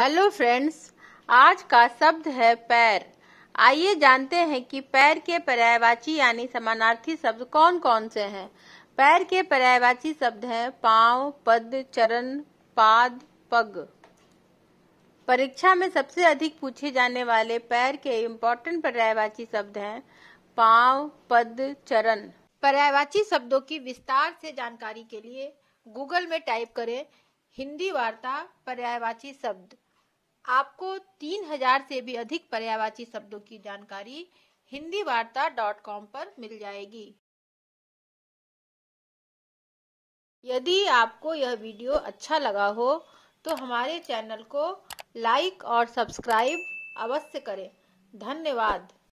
hello friends आज का शब्द है पैर आइए जानते हैं कि पैर के पर्यायवाची यानी समानार्थी शब्द कौन कौन से हैं पैर के पर्यायवाची शब्द हैं पाव पद चरण पाद पग परीक्षा में सबसे अधिक पूछे जाने वाले पैर के इम्पोर्टेंट पर्यायवाची शब्द हैं पाव पद चरण पर्यायवाची शब्दों की विस्तार से जानकारी के लिए गूगल में टाइप करें हिंदी वार्ता पर्यायवाची शब्द आपको 3000 से भी अधिक पर्यावाची शब्दों की जानकारी हिंदी वार्ता डॉट कॉम पर मिल जाएगी यदि आपको यह वीडियो अच्छा लगा हो तो हमारे चैनल को लाइक और सब्सक्राइब अवश्य करें धन्यवाद